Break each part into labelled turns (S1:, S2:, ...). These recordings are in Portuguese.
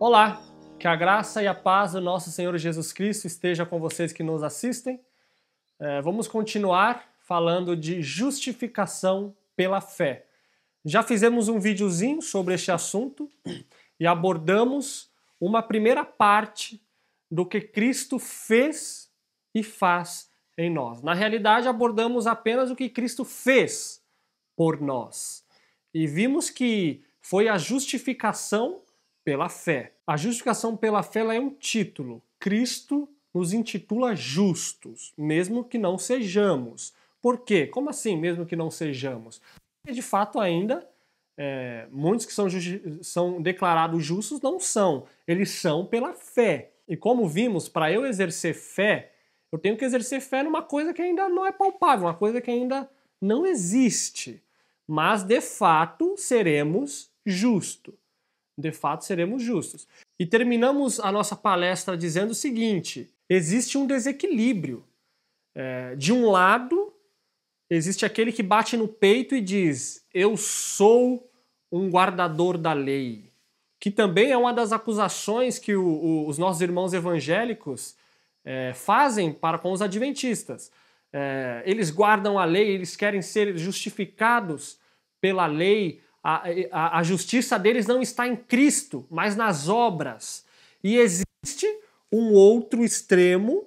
S1: Olá, que a graça e a paz do nosso Senhor Jesus Cristo esteja com vocês que nos assistem. É, vamos continuar falando de justificação pela fé. Já fizemos um videozinho sobre este assunto e abordamos uma primeira parte do que Cristo fez e faz em nós. Na realidade, abordamos apenas o que Cristo fez por nós. E vimos que foi a justificação pela fé. A justificação pela fé é um título. Cristo nos intitula justos, mesmo que não sejamos. Por quê? Como assim, mesmo que não sejamos? Porque, de fato, ainda é, muitos que são, são declarados justos não são. Eles são pela fé. E como vimos, para eu exercer fé, eu tenho que exercer fé numa coisa que ainda não é palpável, uma coisa que ainda não existe. Mas, de fato, seremos justos de fato seremos justos. E terminamos a nossa palestra dizendo o seguinte: existe um desequilíbrio. É, de um lado, existe aquele que bate no peito e diz: Eu sou um guardador da lei. Que também é uma das acusações que o, o, os nossos irmãos evangélicos é, fazem para com os adventistas. É, eles guardam a lei, eles querem ser justificados pela lei, a, a, a justiça deles não está em Cristo, mas nas obras. E existe um outro extremo,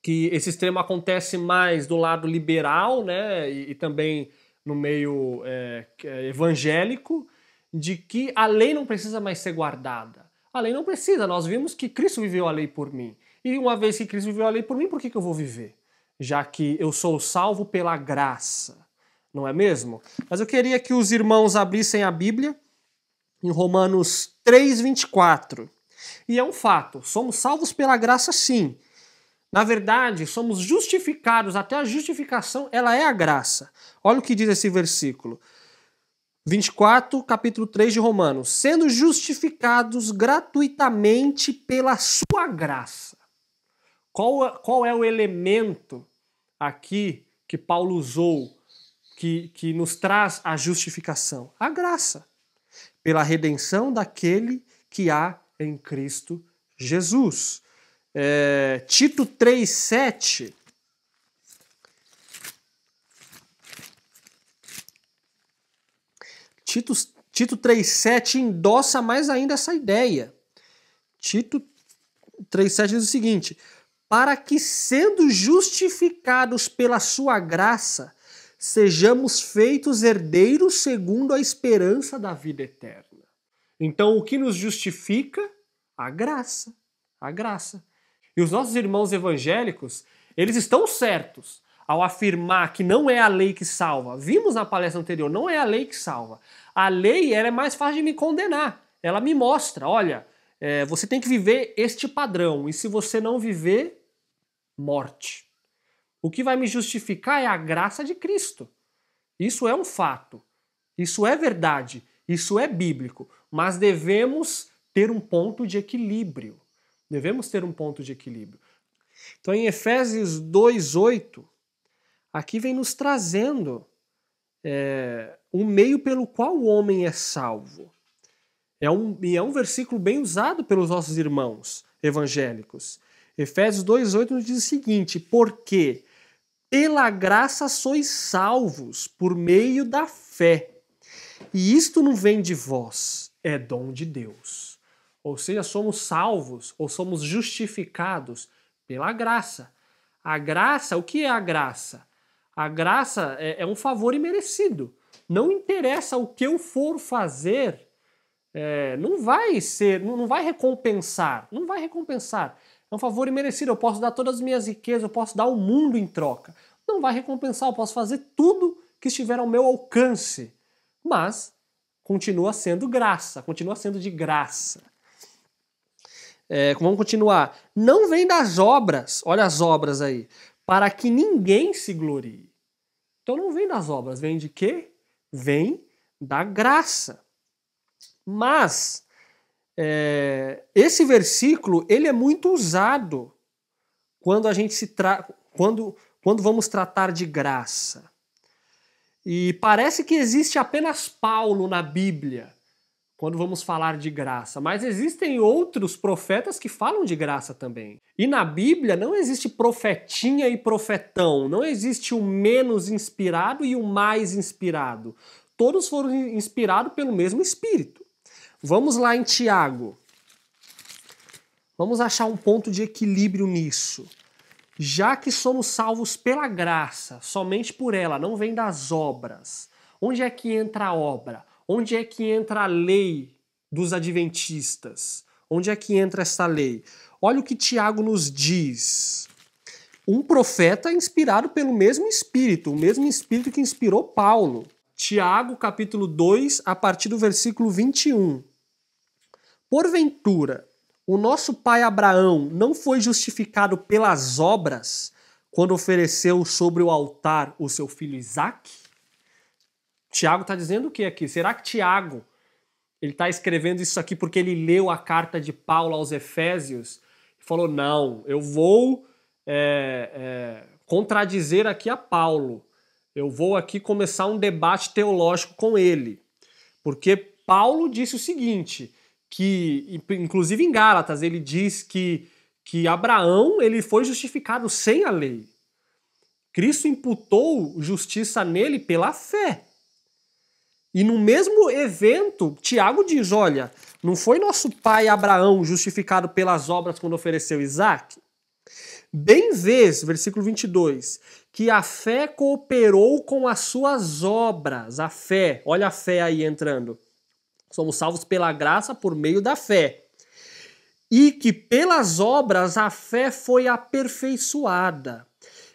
S1: que esse extremo acontece mais do lado liberal, né, e, e também no meio é, é, evangélico, de que a lei não precisa mais ser guardada. A lei não precisa, nós vimos que Cristo viveu a lei por mim. E uma vez que Cristo viveu a lei por mim, por que, que eu vou viver? Já que eu sou salvo pela graça não é mesmo? Mas eu queria que os irmãos abrissem a Bíblia em Romanos 3, 24. E é um fato, somos salvos pela graça sim. Na verdade, somos justificados, até a justificação, ela é a graça. Olha o que diz esse versículo. 24, capítulo 3 de Romanos. Sendo justificados gratuitamente pela sua graça. Qual, qual é o elemento aqui que Paulo usou que, que nos traz a justificação? A graça, pela redenção daquele que há em Cristo Jesus. É, Tito 3,7. Tito, Tito 3,7 endossa mais ainda essa ideia. Tito 3,7 diz o seguinte: Para que, sendo justificados pela sua graça, sejamos feitos herdeiros segundo a esperança da vida eterna. Então, o que nos justifica? A graça. A graça. E os nossos irmãos evangélicos, eles estão certos ao afirmar que não é a lei que salva. Vimos na palestra anterior, não é a lei que salva. A lei ela é mais fácil de me condenar. Ela me mostra, olha, é, você tem que viver este padrão. E se você não viver, morte. O que vai me justificar é a graça de Cristo. Isso é um fato. Isso é verdade. Isso é bíblico. Mas devemos ter um ponto de equilíbrio. Devemos ter um ponto de equilíbrio. Então, em Efésios 2,8, aqui vem nos trazendo é, um meio pelo qual o homem é salvo. É um, e é um versículo bem usado pelos nossos irmãos evangélicos. Efésios 2,8 nos diz o seguinte: Porque pela graça sois salvos por meio da fé. E isto não vem de vós, é dom de Deus. Ou seja, somos salvos ou somos justificados pela graça. A graça, o que é a graça? A graça é, é um favor imerecido. Não interessa o que eu for fazer, é, não vai ser, não vai recompensar, não vai recompensar. É um favor imerecido, eu posso dar todas as minhas riquezas, eu posso dar o mundo em troca. Não vai recompensar, eu posso fazer tudo que estiver ao meu alcance. Mas continua sendo graça, continua sendo de graça. É, vamos continuar. Não vem das obras, olha as obras aí, para que ninguém se glorie. Então não vem das obras, vem de quê? Vem da graça. Mas é, esse versículo ele é muito usado quando a gente se tra... quando, quando vamos tratar de graça. E parece que existe apenas Paulo na Bíblia quando vamos falar de graça, mas existem outros profetas que falam de graça também. E na Bíblia não existe profetinha e profetão, não existe o menos inspirado e o mais inspirado. Todos foram inspirados pelo mesmo Espírito. Vamos lá em Tiago. Vamos achar um ponto de equilíbrio nisso. Já que somos salvos pela graça, somente por ela, não vem das obras. Onde é que entra a obra? Onde é que entra a lei dos adventistas? Onde é que entra essa lei? Olha o que Tiago nos diz. Um profeta inspirado pelo mesmo espírito, o mesmo espírito que inspirou Paulo. Tiago, capítulo 2, a partir do versículo 21. Porventura, o nosso pai Abraão não foi justificado pelas obras quando ofereceu sobre o altar o seu filho Isaque? Tiago está dizendo o que aqui? Será que Tiago ele está escrevendo isso aqui porque ele leu a carta de Paulo aos Efésios e falou: não, eu vou é, é, contradizer aqui a Paulo. Eu vou aqui começar um debate teológico com ele. Porque Paulo disse o seguinte, que inclusive em Gálatas ele diz que que Abraão ele foi justificado sem a lei. Cristo imputou justiça nele pela fé. E no mesmo evento, Tiago diz: olha, não foi nosso pai Abraão justificado pelas obras quando ofereceu Isaac? Bem vês, versículo 22, que a fé cooperou com as suas obras. A fé, olha a fé aí entrando. Somos salvos pela graça por meio da fé. E que pelas obras a fé foi aperfeiçoada.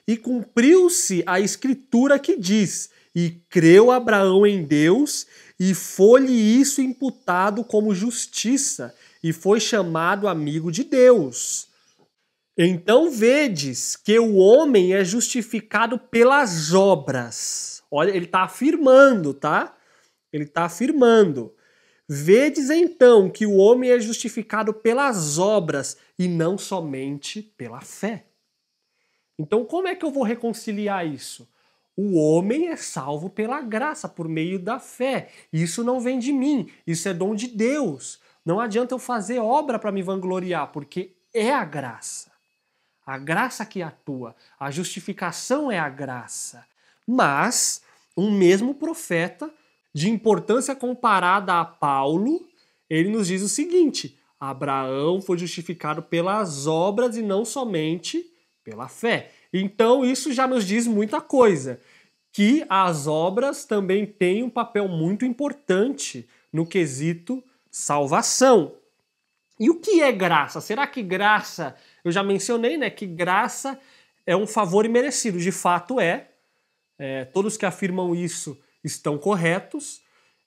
S1: E cumpriu-se a escritura que diz: E creu Abraão em Deus, e foi-lhe isso imputado como justiça, e foi chamado amigo de Deus. Então vedes que o homem é justificado pelas obras. Olha, ele está afirmando, tá? Ele está afirmando. Vedes então que o homem é justificado pelas obras e não somente pela fé. Então, como é que eu vou reconciliar isso? O homem é salvo pela graça, por meio da fé. Isso não vem de mim, isso é dom de Deus. Não adianta eu fazer obra para me vangloriar, porque é a graça. A graça que atua. A justificação é a graça. Mas um mesmo profeta, de importância comparada a Paulo, ele nos diz o seguinte: Abraão foi justificado pelas obras e não somente pela fé. Então isso já nos diz muita coisa, que as obras também têm um papel muito importante no quesito salvação. E o que é graça? Será que graça eu já mencionei né, que graça é um favor imerecido, de fato é. é todos que afirmam isso estão corretos,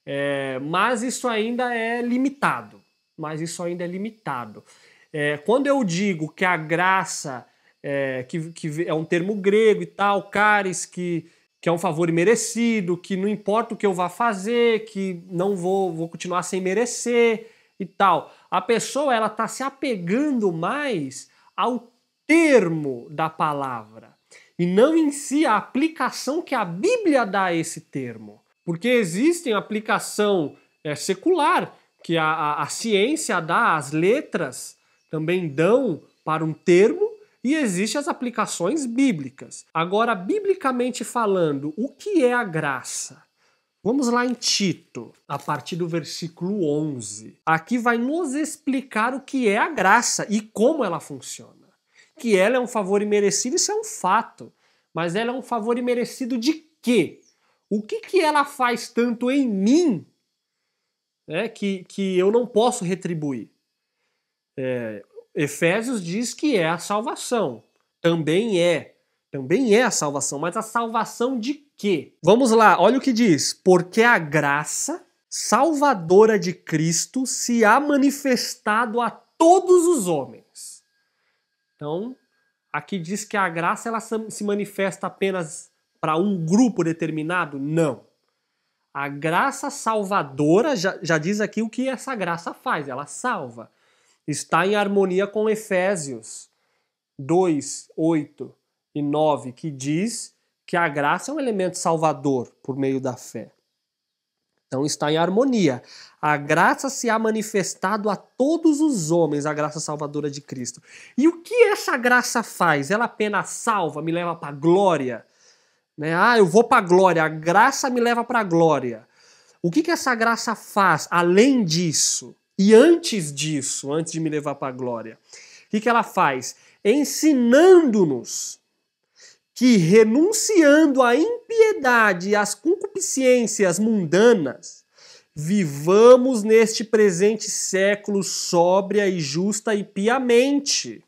S1: é, mas isso ainda é limitado. Mas isso ainda é limitado. É, quando eu digo que a graça, é, que, que é um termo grego e tal, caris, que que é um favor merecido, que não importa o que eu vá fazer, que não vou, vou continuar sem merecer e tal. A pessoa ela está se apegando mais ao termo da palavra e não em si a aplicação que a Bíblia dá a esse termo. Porque existem aplicação é, secular que a, a, a ciência dá, as letras também dão para um termo, e existem as aplicações bíblicas. Agora, biblicamente falando, o que é a graça? Vamos lá em Tito, a partir do versículo 11. Aqui vai nos explicar o que é a graça e como ela funciona. Que ela é um favor imerecido, isso é um fato. Mas ela é um favor imerecido de quê? O que, que ela faz tanto em mim né, que, que eu não posso retribuir? É, Efésios diz que é a salvação. Também é. Também é a salvação. Mas a salvação de que, vamos lá, olha o que diz: porque a graça salvadora de Cristo se há manifestado a todos os homens. Então, aqui diz que a graça ela se manifesta apenas para um grupo determinado? Não. A graça salvadora, já, já diz aqui o que essa graça faz, ela salva. Está em harmonia com Efésios 2, 8 e 9, que diz que a graça é um elemento salvador por meio da fé. Então está em harmonia. A graça se há manifestado a todos os homens, a graça salvadora de Cristo. E o que essa graça faz? Ela apenas salva, me leva para a glória. Né? Ah, eu vou para a glória, a graça me leva para a glória. O que, que essa graça faz além disso? E antes disso, antes de me levar para a glória? O que, que ela faz? Ensinando-nos que, renunciando à impiedade e às concupiscências mundanas, vivamos neste presente século sóbria e justa e piamente.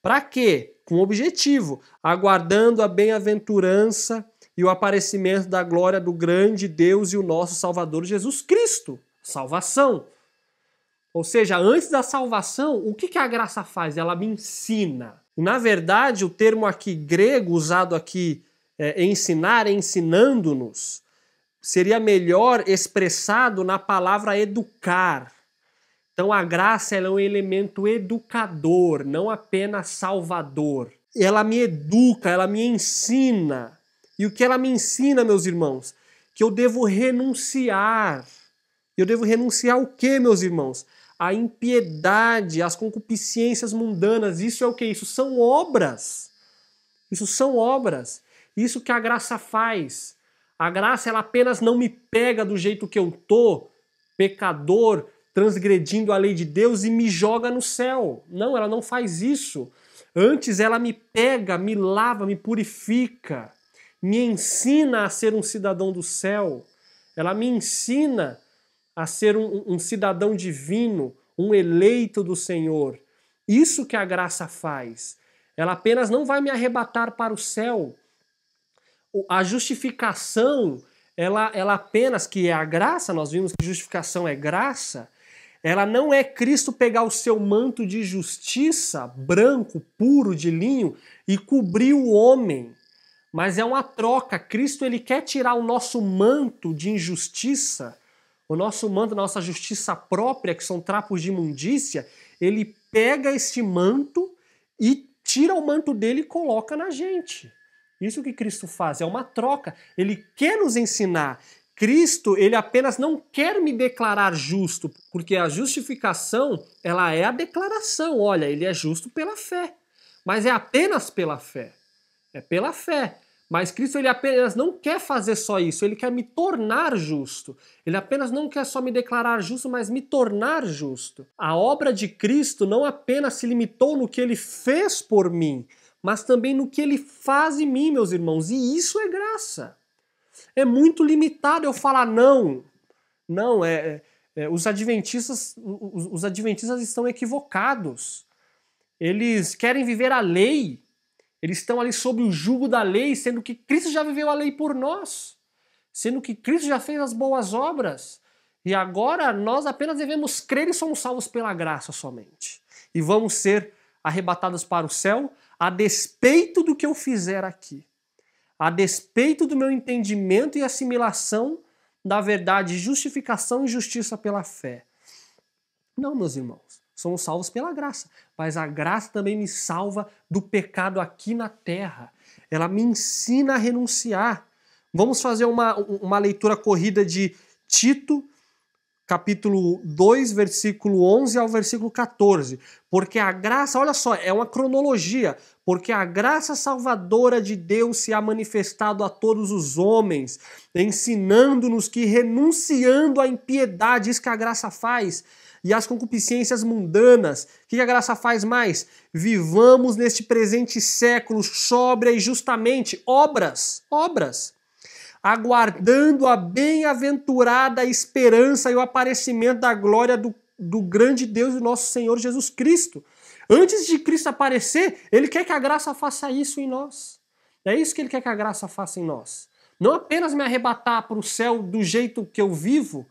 S1: Para quê? Com objetivo, aguardando a bem-aventurança e o aparecimento da glória do grande Deus e o nosso Salvador Jesus Cristo. Salvação. Ou seja, antes da salvação, o que a graça faz? Ela me ensina na verdade, o termo aqui grego usado aqui, é, ensinar, ensinando-nos, seria melhor expressado na palavra educar. Então a graça é um elemento educador, não apenas salvador. Ela me educa, ela me ensina. E o que ela me ensina, meus irmãos? Que eu devo renunciar. Eu devo renunciar o que, meus irmãos? a impiedade, as concupiscências mundanas. Isso é o que? Isso são obras. Isso são obras. Isso que a graça faz. A graça ela apenas não me pega do jeito que eu tô, pecador, transgredindo a lei de Deus e me joga no céu. Não, ela não faz isso. Antes ela me pega, me lava, me purifica, me ensina a ser um cidadão do céu. Ela me ensina a ser um, um cidadão divino, um eleito do Senhor. Isso que a graça faz. Ela apenas não vai me arrebatar para o céu. A justificação, ela, ela apenas, que é a graça, nós vimos que justificação é graça, ela não é Cristo pegar o seu manto de justiça, branco, puro, de linho, e cobrir o homem. Mas é uma troca. Cristo ele quer tirar o nosso manto de injustiça o nosso manto, nossa justiça própria, que são trapos de imundícia, ele pega este manto e tira o manto dele e coloca na gente. Isso que Cristo faz, é uma troca. Ele quer nos ensinar. Cristo, ele apenas não quer me declarar justo, porque a justificação, ela é a declaração, olha, ele é justo pela fé. Mas é apenas pela fé. É pela fé. Mas Cristo ele apenas não quer fazer só isso, ele quer me tornar justo. Ele apenas não quer só me declarar justo, mas me tornar justo. A obra de Cristo não apenas se limitou no que ele fez por mim, mas também no que ele faz em mim, meus irmãos, e isso é graça. É muito limitado eu falar não. Não, é, é, é os adventistas, os, os adventistas estão equivocados. Eles querem viver a lei eles estão ali sob o jugo da lei, sendo que Cristo já viveu a lei por nós, sendo que Cristo já fez as boas obras. E agora nós apenas devemos crer e somos salvos pela graça somente. E vamos ser arrebatados para o céu a despeito do que eu fizer aqui. A despeito do meu entendimento e assimilação da verdade, justificação e justiça pela fé. Não, meus irmãos. Somos salvos pela graça, mas a graça também me salva do pecado aqui na terra. Ela me ensina a renunciar. Vamos fazer uma, uma leitura corrida de Tito, capítulo 2, versículo 11 ao versículo 14. Porque a graça, olha só, é uma cronologia. Porque a graça salvadora de Deus se há manifestado a todos os homens, ensinando-nos que renunciando à impiedade, isso que a graça faz e as concupiscências mundanas. O que a graça faz mais? Vivamos neste presente século sóbria e justamente obras, obras, aguardando a bem-aventurada esperança e o aparecimento da glória do, do grande Deus e nosso Senhor Jesus Cristo. Antes de Cristo aparecer, ele quer que a graça faça isso em nós. É isso que ele quer que a graça faça em nós. Não apenas me arrebatar para o céu do jeito que eu vivo,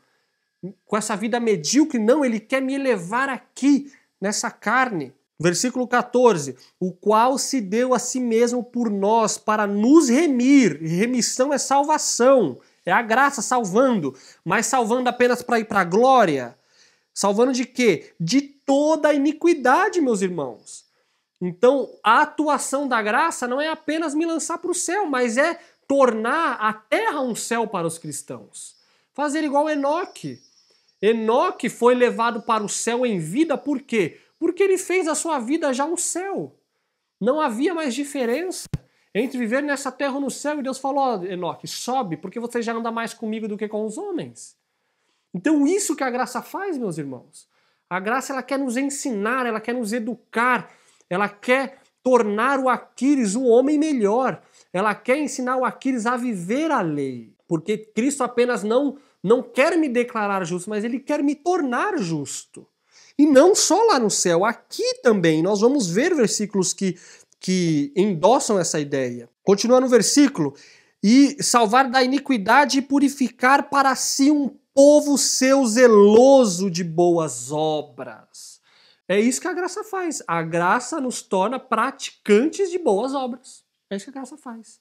S1: com essa vida medíocre, não, ele quer me elevar aqui, nessa carne. Versículo 14: O qual se deu a si mesmo por nós para nos remir. Remissão é salvação, é a graça salvando, mas salvando apenas para ir para a glória. Salvando de quê? De toda a iniquidade, meus irmãos. Então, a atuação da graça não é apenas me lançar para o céu, mas é tornar a terra um céu para os cristãos. Fazer igual Enoque, Enoque foi levado para o céu em vida por quê? Porque ele fez a sua vida já no céu. Não havia mais diferença entre viver nessa terra ou no céu. E Deus falou: ó, Enoque, sobe, porque você já anda mais comigo do que com os homens. Então, isso que a graça faz, meus irmãos. A graça ela quer nos ensinar, ela quer nos educar, ela quer tornar o Aquiles um homem melhor. Ela quer ensinar o Aquiles a viver a lei, porque Cristo apenas não não quer me declarar justo, mas ele quer me tornar justo. E não só lá no céu, aqui também. Nós vamos ver versículos que, que endossam essa ideia. Continua no versículo. E salvar da iniquidade e purificar para si um povo seu zeloso de boas obras. É isso que a graça faz. A graça nos torna praticantes de boas obras. É isso que a graça faz.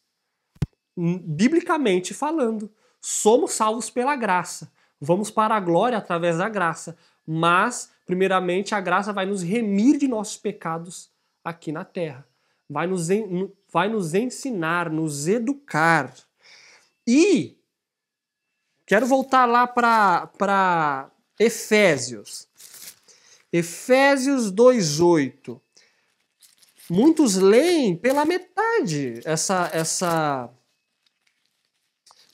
S1: Biblicamente falando somos salvos pela graça. Vamos para a glória através da graça. Mas, primeiramente, a graça vai nos remir de nossos pecados aqui na terra. Vai nos, en... vai nos ensinar, nos educar. E quero voltar lá para Efésios. Efésios 2,8. Muitos leem pela metade essa, essa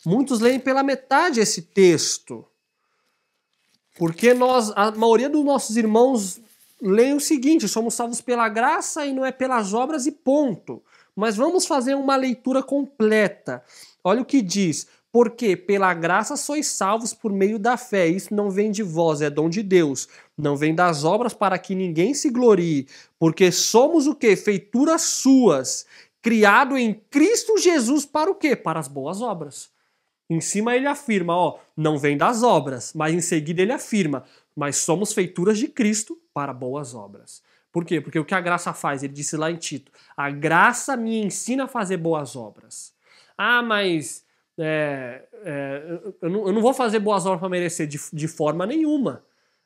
S1: Muitos leem pela metade esse texto. Porque nós, a maioria dos nossos irmãos leem o seguinte: somos salvos pela graça e não é pelas obras e ponto. Mas vamos fazer uma leitura completa. Olha o que diz: porque pela graça sois salvos por meio da fé. Isso não vem de vós, é dom de Deus. Não vem das obras para que ninguém se glorie, porque somos o que? Feituras suas, criado em Cristo Jesus para o quê? Para as boas obras. Em cima ele afirma, ó, não vem das obras, mas em seguida ele afirma, mas somos feituras de Cristo para boas obras. Por quê? Porque o que a graça faz? Ele disse lá em Tito: a graça me ensina a fazer boas obras. Ah, mas é, é, eu, não, eu, não, vou fazer boas obras para merecer de, de forma nenhuma.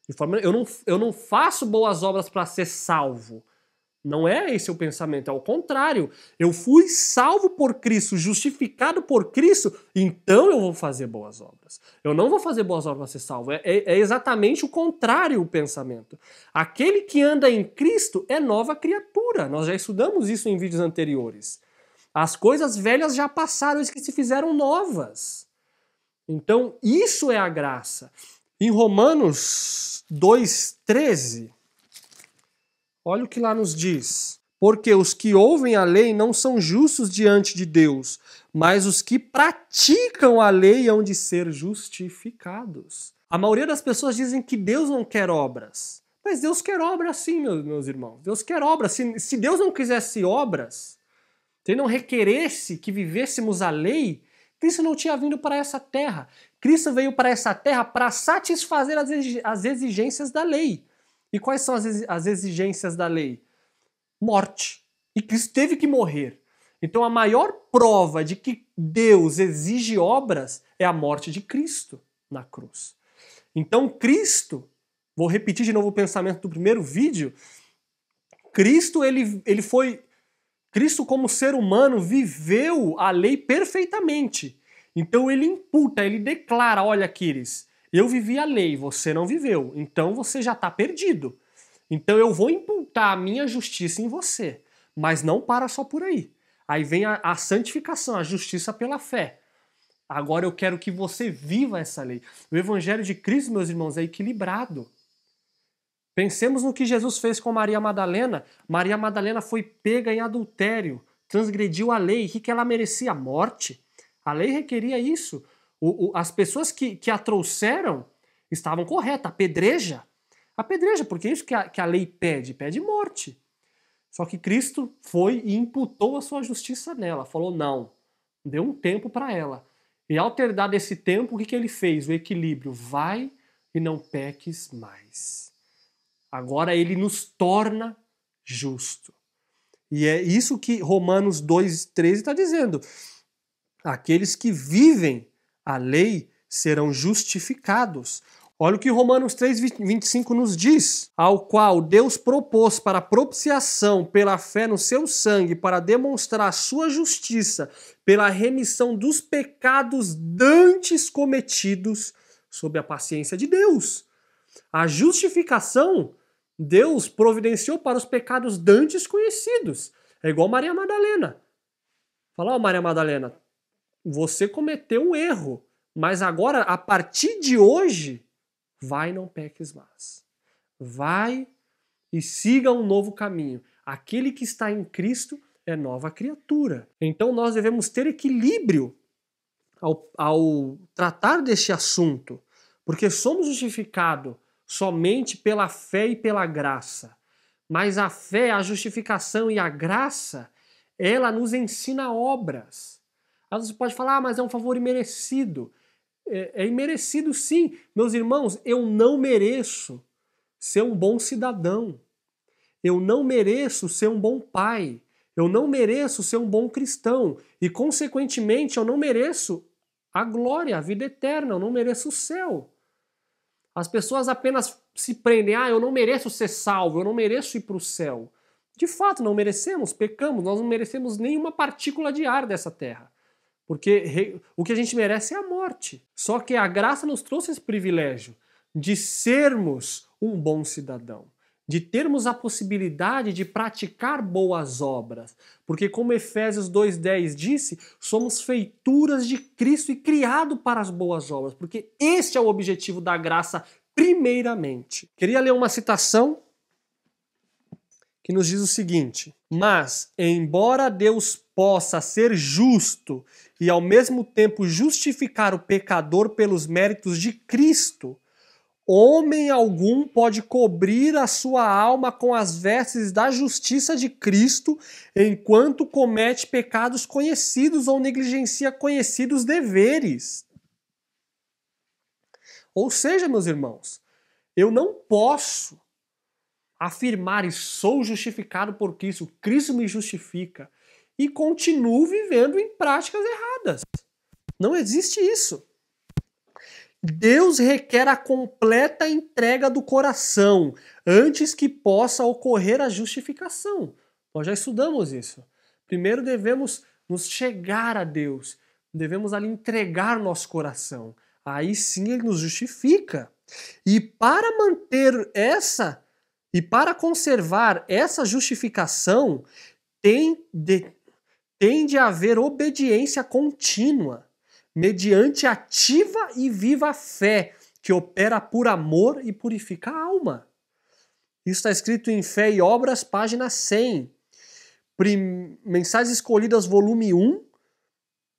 S1: De forma, eu, não, eu não faço boas obras para ser salvo. Não é esse o pensamento, é o contrário. Eu fui salvo por Cristo, justificado por Cristo, então eu vou fazer boas obras. Eu não vou fazer boas obras para ser salvo. É, é, é, exatamente o contrário o pensamento. Aquele que anda em Cristo é nova criatura. Nós já estudamos isso em vídeos anteriores. As coisas velhas já passaram, as que se fizeram novas. Então, isso é a graça. Em Romanos 2,13. Olha o que lá nos diz. Porque os que ouvem a lei não são justos diante de Deus, mas os que praticam a lei hão de ser justificados. A maioria das pessoas dizem que Deus não quer obras. Mas Deus quer obras sim, meus, meus irmãos. Deus quer obras. Se, se Deus não quisesse obras, se ele não requeresse que vivêssemos a lei, Cristo não tinha vindo para essa terra. Cristo veio para essa terra para satisfazer as exigências da lei. E quais são as exigências da lei? Morte. E Cristo teve que morrer. Então a maior prova de que Deus exige obras é a morte de Cristo na cruz. Então Cristo, vou repetir de novo o pensamento do primeiro vídeo, Cristo ele, ele foi Cristo como ser humano viveu a lei perfeitamente. Então ele imputa, ele declara, olha Aquiles, eu vivi a lei, você não viveu, então você já está perdido. Então eu vou imputar a minha justiça em você, mas não para só por aí. Aí vem a, a santificação, a justiça pela fé. Agora eu quero que você viva essa lei. O evangelho de Cristo, meus irmãos, é equilibrado. Pensemos no que Jesus fez com Maria Madalena. Maria Madalena foi pega em adultério, transgrediu a lei. O que ela merecia? Morte. A lei requeria isso. O, o, as pessoas que, que a trouxeram estavam corretas. Apedreja. Apedreja, porque é isso que a, que a lei pede: pede morte. Só que Cristo foi e imputou a sua justiça nela. Falou: não. Deu um tempo para ela. E ao ter dado esse tempo, o que, que ele fez? O equilíbrio. Vai e não peques mais. Agora ele nos torna justo. E é isso que Romanos 2,13 está dizendo. Aqueles que vivem a lei serão justificados. Olha o que Romanos 3,25 nos diz: Ao qual Deus propôs para propiciação pela fé no seu sangue, para demonstrar sua justiça pela remissão dos pecados dantes cometidos sob a paciência de Deus. A justificação, Deus providenciou para os pecados dantes conhecidos. É igual Maria Madalena. Fala, ó, Maria Madalena, você cometeu um erro, mas agora, a partir de hoje, vai não peques mais. Vai e siga um novo caminho. Aquele que está em Cristo é nova criatura. Então nós devemos ter equilíbrio ao, ao tratar deste assunto, porque somos justificados somente pela fé e pela graça. Mas a fé, a justificação e a graça, ela nos ensina obras. Às vezes você pode falar, ah, mas é um favor imerecido. É, é imerecido sim. Meus irmãos, eu não mereço ser um bom cidadão. Eu não mereço ser um bom pai. Eu não mereço ser um bom cristão. E, consequentemente, eu não mereço a glória, a vida eterna. Eu não mereço o céu. As pessoas apenas se prendem. Ah, eu não mereço ser salvo. Eu não mereço ir para o céu. De fato, não merecemos, pecamos. Nós não merecemos nenhuma partícula de ar dessa terra. Porque o que a gente merece é a morte. Só que a graça nos trouxe esse privilégio de sermos um bom cidadão, de termos a possibilidade de praticar boas obras. Porque, como Efésios 2,10 disse, somos feituras de Cristo e criado para as boas obras. Porque este é o objetivo da graça, primeiramente. Queria ler uma citação que nos diz o seguinte: Mas, embora Deus possa ser justo e ao mesmo tempo justificar o pecador pelos méritos de Cristo, homem algum pode cobrir a sua alma com as vestes da justiça de Cristo enquanto comete pecados conhecidos ou negligencia conhecidos deveres. Ou seja, meus irmãos, eu não posso afirmar e sou justificado por Cristo, Cristo me justifica, e continuo vivendo em práticas erradas. Não existe isso. Deus requer a completa entrega do coração antes que possa ocorrer a justificação. Nós já estudamos isso. Primeiro devemos nos chegar a Deus, devemos ali entregar nosso coração. Aí sim ele nos justifica. E para manter essa e para conservar essa justificação, tem de, haver obediência contínua, mediante ativa e viva fé, que opera por amor e purifica a alma. Isso está escrito em Fé e Obras, página 100. Prim... Mensagens Escolhidas, volume 1,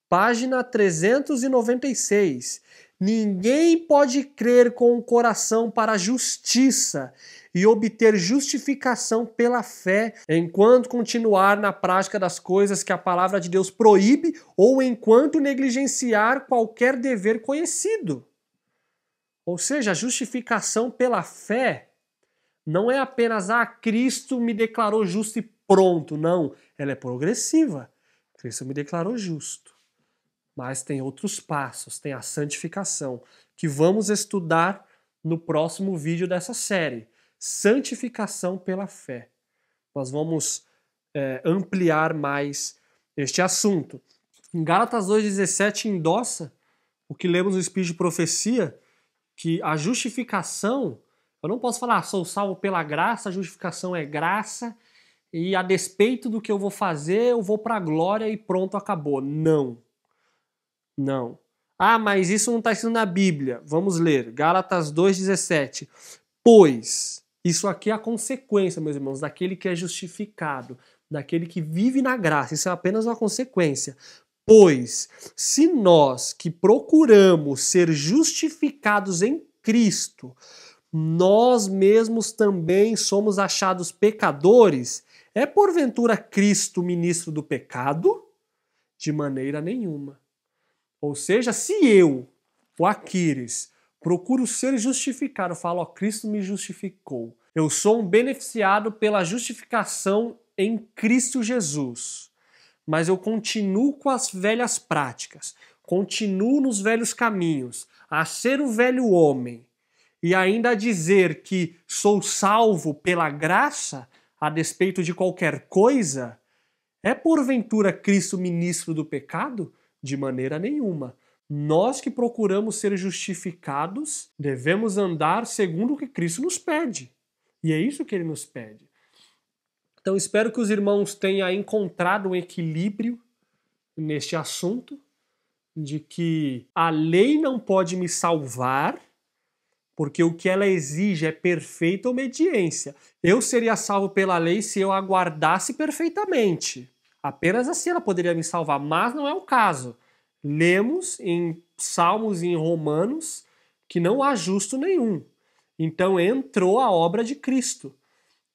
S1: página 396. Ninguém pode crer com o coração para a justiça e obter justificação pela fé enquanto continuar na prática das coisas que a palavra de Deus proíbe ou enquanto negligenciar qualquer dever conhecido. Ou seja, a justificação pela fé não é apenas ah, Cristo me declarou justo e pronto, não, ela é progressiva. Cristo me declarou justo. Mas tem outros passos, tem a santificação, que vamos estudar no próximo vídeo dessa série santificação pela fé. Nós vamos é, ampliar mais este assunto. Em Gálatas 2,17 endossa o que lemos no Espírito de Profecia, que a justificação, eu não posso falar, ah, sou salvo pela graça, a justificação é graça, e a despeito do que eu vou fazer, eu vou para a glória e pronto, acabou. Não. Não. Ah, mas isso não está escrito na Bíblia. Vamos ler. Gálatas 2,17. Pois isso aqui é a consequência, meus irmãos, daquele que é justificado, daquele que vive na graça. Isso é apenas uma consequência. Pois, se nós que procuramos ser justificados em Cristo, nós mesmos também somos achados pecadores, é porventura Cristo ministro do pecado? De maneira nenhuma. Ou seja, se eu, o Aquiles, Procuro ser justificado. Eu falo, ó, Cristo me justificou. Eu sou um beneficiado pela justificação em Cristo Jesus. Mas eu continuo com as velhas práticas, continuo nos velhos caminhos, a ser o velho homem e ainda dizer que sou salvo pela graça a despeito de qualquer coisa, é porventura Cristo ministro do pecado? De maneira nenhuma. Nós que procuramos ser justificados, devemos andar segundo o que Cristo nos pede. E é isso que ele nos pede. Então, espero que os irmãos tenham encontrado um equilíbrio neste assunto, de que a lei não pode me salvar, porque o que ela exige é perfeita obediência. Eu seria salvo pela lei se eu aguardasse perfeitamente. Apenas assim ela poderia me salvar, mas não é o caso lemos em Salmos e em Romanos que não há justo nenhum. Então entrou a obra de Cristo.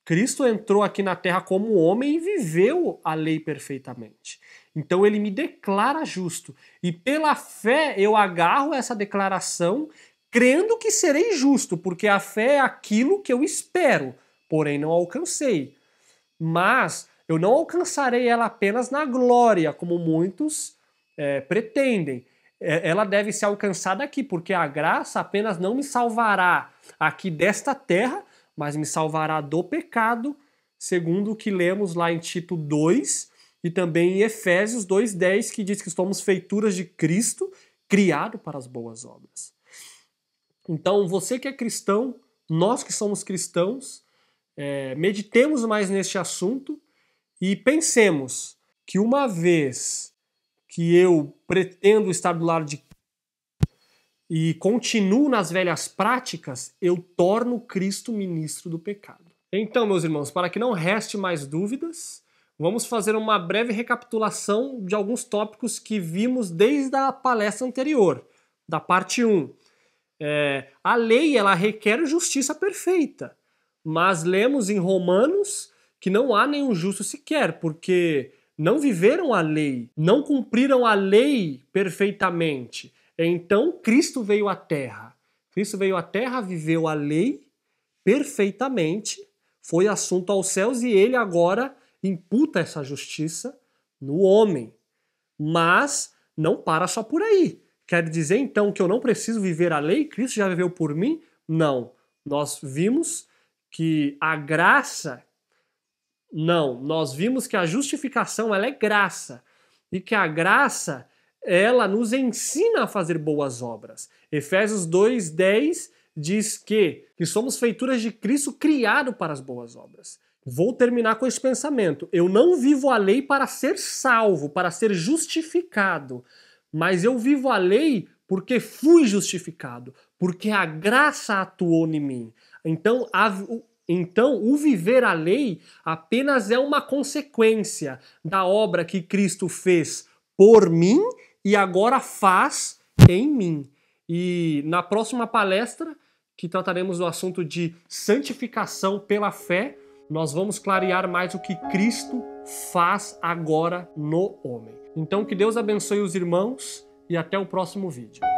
S1: Cristo entrou aqui na terra como homem e viveu a lei perfeitamente. Então ele me declara justo. E pela fé eu agarro essa declaração, crendo que serei justo, porque a fé é aquilo que eu espero, porém não alcancei. Mas eu não alcançarei ela apenas na glória, como muitos é, pretendem. É, ela deve ser alcançada aqui, porque a graça apenas não me salvará aqui desta terra, mas me salvará do pecado, segundo o que lemos lá em Tito 2 e também em Efésios 2,10, que diz que somos feituras de Cristo, criado para as boas obras. Então, você que é cristão, nós que somos cristãos, é, meditemos mais neste assunto e pensemos que uma vez que eu pretendo estar do lado de e continuo nas velhas práticas, eu torno Cristo ministro do pecado. Então, meus irmãos, para que não reste mais dúvidas, vamos fazer uma breve recapitulação de alguns tópicos que vimos desde a palestra anterior, da parte 1. É, a lei ela requer justiça perfeita, mas lemos em Romanos que não há nenhum justo sequer, porque não viveram a lei, não cumpriram a lei perfeitamente. Então Cristo veio à Terra. Cristo veio à Terra, viveu a lei perfeitamente, foi assunto aos céus e ele agora imputa essa justiça no homem. Mas não para só por aí. Quer dizer então que eu não preciso viver a lei? Cristo já viveu por mim? Não. Nós vimos que a graça não, nós vimos que a justificação ela é graça e que a graça ela nos ensina a fazer boas obras. Efésios 2:10 diz que que somos feituras de Cristo criado para as boas obras. Vou terminar com esse pensamento. Eu não vivo a lei para ser salvo, para ser justificado, mas eu vivo a lei porque fui justificado, porque a graça atuou em mim. Então, então, o viver a lei apenas é uma consequência da obra que Cristo fez por mim e agora faz em mim. E na próxima palestra, que trataremos do assunto de santificação pela fé, nós vamos clarear mais o que Cristo faz agora no homem. Então, que Deus abençoe os irmãos e até o próximo vídeo.